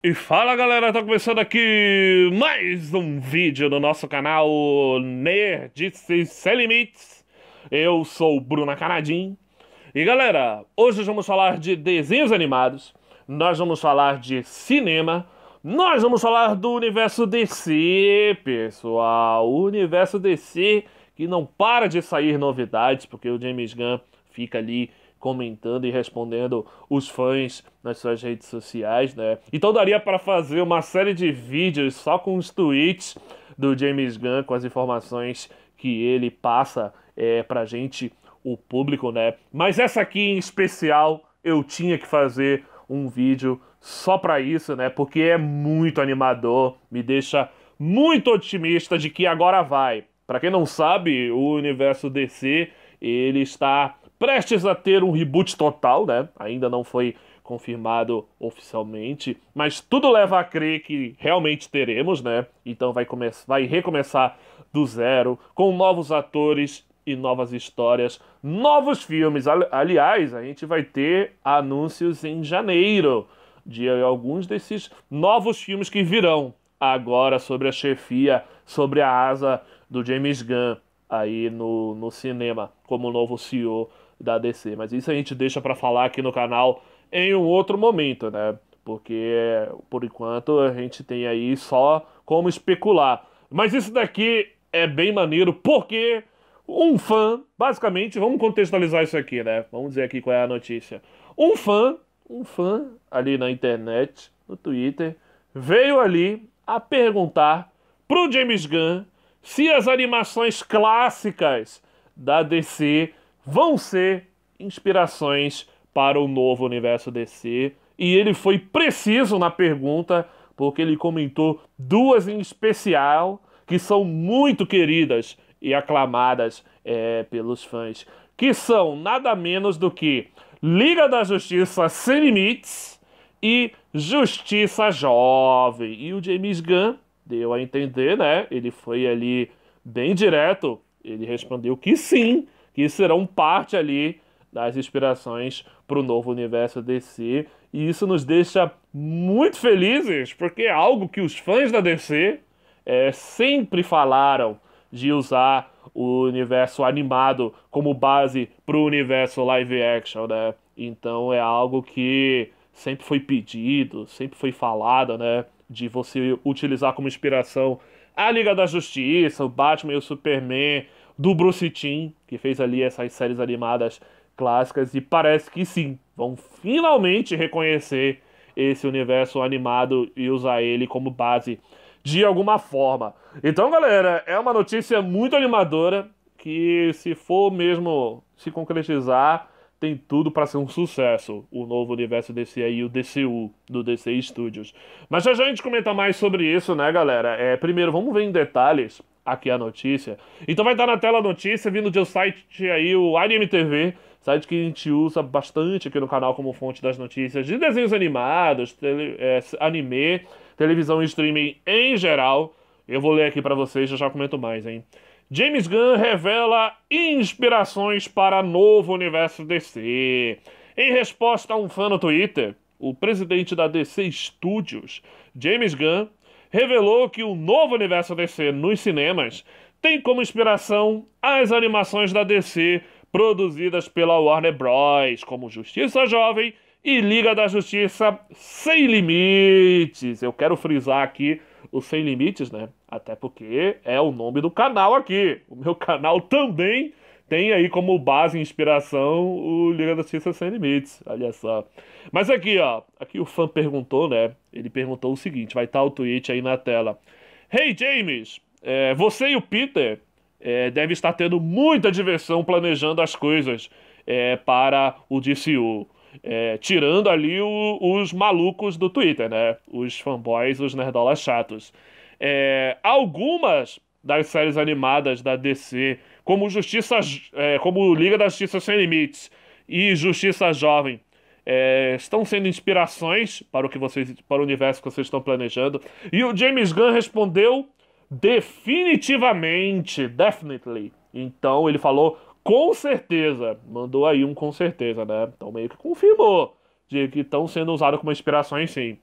E fala galera, tá começando aqui mais um vídeo no nosso canal Nerdice Sem Limites. Eu sou o Bruna Canadim. E galera, hoje vamos falar de desenhos animados, nós vamos falar de cinema, nós vamos falar do universo DC, pessoal. O universo DC que não para de sair novidades, porque o James Gunn fica ali comentando e respondendo os fãs nas suas redes sociais, né? Então daria para fazer uma série de vídeos só com os tweets do James Gunn, com as informações que ele passa é, pra gente, o público, né? Mas essa aqui em especial eu tinha que fazer um vídeo só para isso, né? Porque é muito animador, me deixa muito otimista de que agora vai. Para quem não sabe, o universo DC ele está prestes a ter um reboot total, né? Ainda não foi confirmado oficialmente, mas tudo leva a crer que realmente teremos, né? Então vai começar, vai recomeçar do zero com novos atores e novas histórias, novos filmes. Aliás, a gente vai ter anúncios em janeiro de alguns desses novos filmes que virão agora sobre a chefia, sobre a asa do James Gunn aí no, no cinema como novo CEO da DC. Mas isso a gente deixa para falar aqui no canal em um outro momento, né? Porque por enquanto a gente tem aí só como especular. Mas isso daqui é bem maneiro porque um fã, basicamente, vamos contextualizar isso aqui, né? Vamos dizer aqui qual é a notícia. Um fã, um fã ali na internet, no Twitter, veio ali a perguntar pro James Gunn se as animações clássicas da DC vão ser inspirações para o novo universo DC. E ele foi preciso na pergunta, porque ele comentou duas em especial que são muito queridas e aclamadas é, pelos fãs, que são nada menos do que Liga da Justiça Sem Limites e Justiça Jovem. E o James Gunn deu a entender, né? Ele foi ali bem direto, ele respondeu que sim, que serão parte ali das inspirações para o novo universo DC. E isso nos deixa muito felizes, porque é algo que os fãs da DC é, sempre falaram de usar o universo animado como base para o universo live action, né? Então é algo que sempre foi pedido, sempre foi falado, né? De você utilizar como inspiração a Liga da Justiça, o Batman e o Superman, do Bruce Timm, que fez ali essas séries animadas clássicas, e parece que sim, vão finalmente reconhecer esse universo animado e usar ele como base de alguma forma. Então, galera, é uma notícia muito animadora que se for mesmo se concretizar, tem tudo para ser um sucesso, o novo universo DC aí o DCU, do DC Studios. Mas já já a gente comenta mais sobre isso, né, galera? É, primeiro, vamos ver em detalhes aqui a notícia. Então vai estar na tela a notícia, vindo de um site aí, o AnimeTV, site que a gente usa bastante aqui no canal como fonte das notícias de desenhos animados, tele, é, anime, televisão e streaming em geral. Eu vou ler aqui para vocês, já já comento mais, hein. James Gunn revela inspirações para novo universo DC. Em resposta a um fã no Twitter, o presidente da DC Studios, James Gunn, revelou que o novo universo DC nos cinemas tem como inspiração as animações da DC produzidas pela Warner Bros., como Justiça Jovem e Liga da Justiça Sem Limites. Eu quero frisar aqui o Sem Limites, né? Até porque é o nome do canal aqui. O meu canal também tem aí como base e inspiração o Liga da Justiça Sem Limites, olha só. Mas aqui, ó, aqui o fã perguntou, né? Ele perguntou o seguinte, vai estar o tweet aí na tela. Hey James, é, você e o Peter é, devem estar tendo muita diversão planejando as coisas é, para o DCU. É, tirando ali o, os malucos do Twitter, né? Os fanboys, os nerdolas chatos. É, algumas das séries animadas da DC como Justiça, é, como Liga da Justiça Sem Limites e Justiça Jovem é, estão sendo inspirações para o que vocês, para o universo que vocês estão planejando. E o James Gunn respondeu definitivamente, definitely. Então ele falou com certeza, mandou aí um com certeza, né? Então meio que confirmou de que estão sendo usados como inspirações, sim.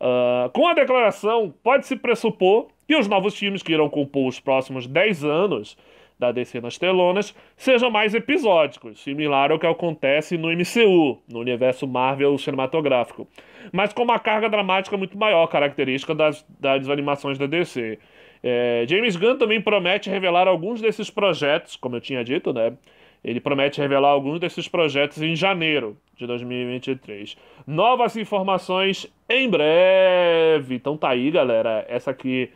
Uh, com a declaração, pode-se pressupor que os novos times que irão compor os próximos 10 anos da DC nas telonas sejam mais episódicos, similar ao que acontece no MCU, no universo Marvel cinematográfico, mas com uma carga dramática muito maior, característica das, das animações da DC. É, James Gunn também promete revelar alguns desses projetos, como eu tinha dito, né? Ele promete revelar alguns desses projetos em janeiro de 2023. Novas informações em breve. Então tá aí, galera. Essa aqui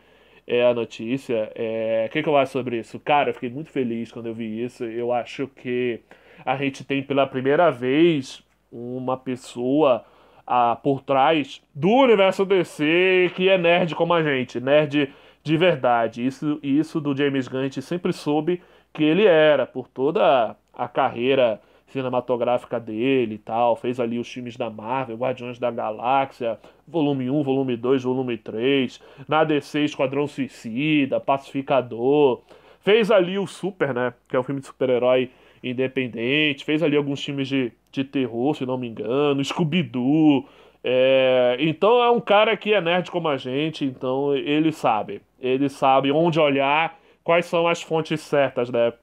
é a notícia. É... O que, que eu acho sobre isso? Cara, eu fiquei muito feliz quando eu vi isso. Eu acho que a gente tem pela primeira vez uma pessoa a ah, por trás do universo DC que é nerd como a gente, nerd de verdade. Isso, isso do James Gunn a gente sempre soube que ele era, por toda a carreira cinematográfica dele e tal, fez ali os filmes da Marvel, Guardiões da Galáxia, volume 1, volume 2, volume 3, na DC Esquadrão Suicida, Pacificador, fez ali o Super, né, que é um filme de super-herói independente, fez ali alguns filmes de, de terror, se não me engano, Scooby-Doo, é, então é um cara que é nerd como a gente, então ele sabe. Ele sabe onde olhar, quais são as fontes certas, né?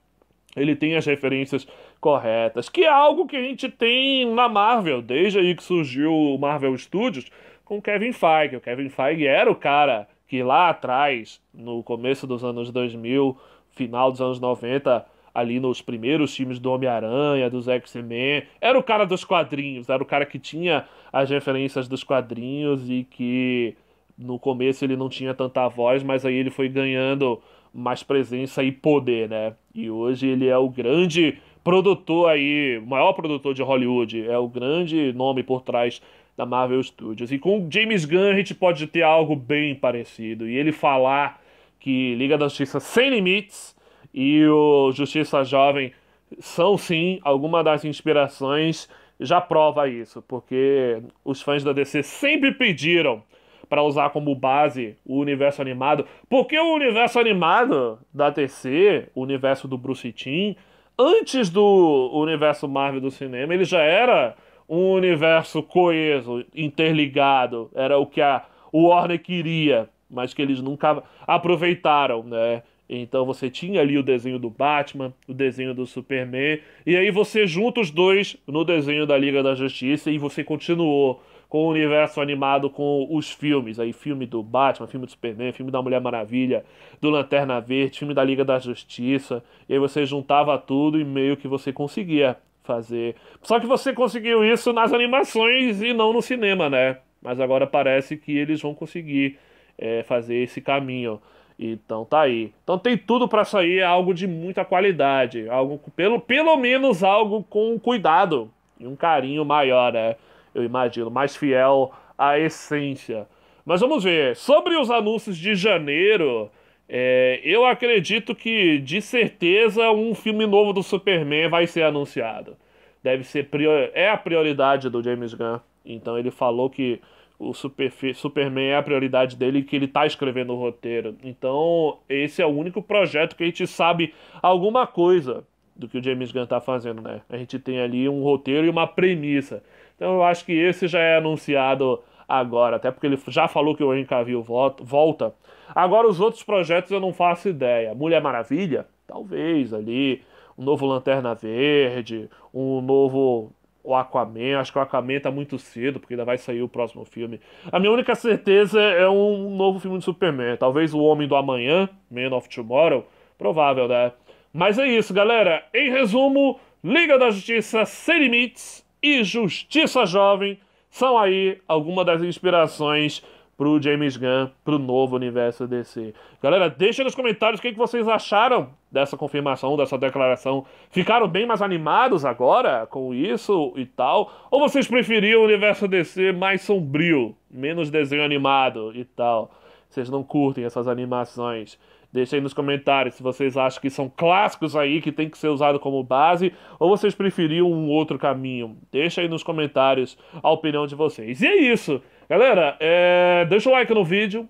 Ele tem as referências corretas, que é algo que a gente tem na Marvel, desde aí que surgiu o Marvel Studios, com Kevin Feige. O Kevin Feige era o cara que lá atrás, no começo dos anos 2000, final dos anos 90, ali nos primeiros times do Homem-Aranha, dos X-Men, era o cara dos quadrinhos, era o cara que tinha as referências dos quadrinhos e que no começo ele não tinha tanta voz, mas aí ele foi ganhando mais presença e poder, né? E hoje ele é o grande produtor aí, o maior produtor de Hollywood, é o grande nome por trás da Marvel Studios. E com James Gunn a gente pode ter algo bem parecido. E ele falar que Liga da Justiça Sem Limites e o Justiça Jovem são sim alguma das inspirações já prova isso, porque os fãs da DC sempre pediram para usar como base o universo animado, porque o universo animado da DC, o universo do Bruce Timm, antes do universo Marvel do cinema, ele já era um universo coeso, interligado. Era o que a Warner queria, mas que eles nunca aproveitaram, né? Então você tinha ali o desenho do Batman, o desenho do Superman, e aí você junta os dois no desenho da Liga da Justiça e você continuou com o universo animado, com os filmes, aí filme do Batman, filme do Superman, filme da Mulher Maravilha, do Lanterna Verde, filme da Liga da Justiça, e aí você juntava tudo e meio que você conseguia fazer. Só que você conseguiu isso nas animações e não no cinema, né? Mas agora parece que eles vão conseguir é, fazer esse caminho. Então tá aí. Então tem tudo para sair é algo de muita qualidade, algo pelo pelo menos algo com cuidado e um carinho maior, né? eu imagino, mais fiel à essência. Mas vamos ver. Sobre os anúncios de janeiro, é, eu acredito que, de certeza, um filme novo do Superman vai ser anunciado. Deve ser prior... é a prioridade do James Gunn. Então ele falou que o Super... Superman é a prioridade dele e que ele está escrevendo o roteiro. Então esse é o único projeto que a gente sabe alguma coisa do que o James Gunn está fazendo, né? A gente tem ali um roteiro e uma premissa. Então eu acho que esse já é anunciado agora, até porque ele já falou que o Henry Cavill volta. Agora os outros projetos eu não faço ideia. Mulher Maravilha? Talvez ali. Um novo Lanterna Verde, um novo o Aquaman. Acho que o Aquaman tá muito cedo, porque ainda vai sair o próximo filme. A minha única certeza é um novo filme de Superman. Talvez O Homem do Amanhã, Man of Tomorrow. Provável, né? Mas é isso, galera. Em resumo, Liga da Justiça Sem Limites e Justiça Jovem são aí algumas das inspirações pro James Gunn, pro novo universo DC. Galera, deixa nos comentários o que, que vocês acharam dessa confirmação, dessa declaração. Ficaram bem mais animados agora com isso e tal? Ou vocês preferiam o universo DC mais sombrio, menos desenho animado e tal? Vocês não curtem essas animações? Deixem nos comentários se vocês acham que são clássicos aí que tem que ser usado como base ou vocês preferiam um outro caminho. Deixa aí nos comentários a opinião de vocês. E é isso, galera. É... Deixa o like no vídeo,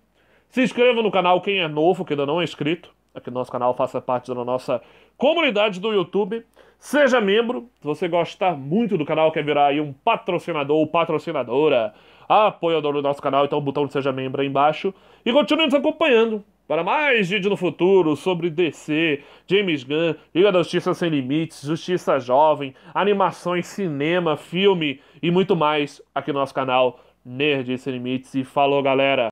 se inscreva no canal quem é novo, que ainda não é inscrito. Aqui é no nosso canal faça parte da nossa comunidade do YouTube. Seja membro, se você gostar muito do canal, quer virar aí um patrocinador ou patrocinadora, apoiador do nosso canal, então o botão de Seja Membro aí embaixo. E continue nos acompanhando. Para mais vídeo no futuro sobre DC, James Gunn, Liga da Justiça Sem Limites, Justiça Jovem, animações, cinema, filme e muito mais aqui no nosso canal Nerd Sem Limites. E falou, galera!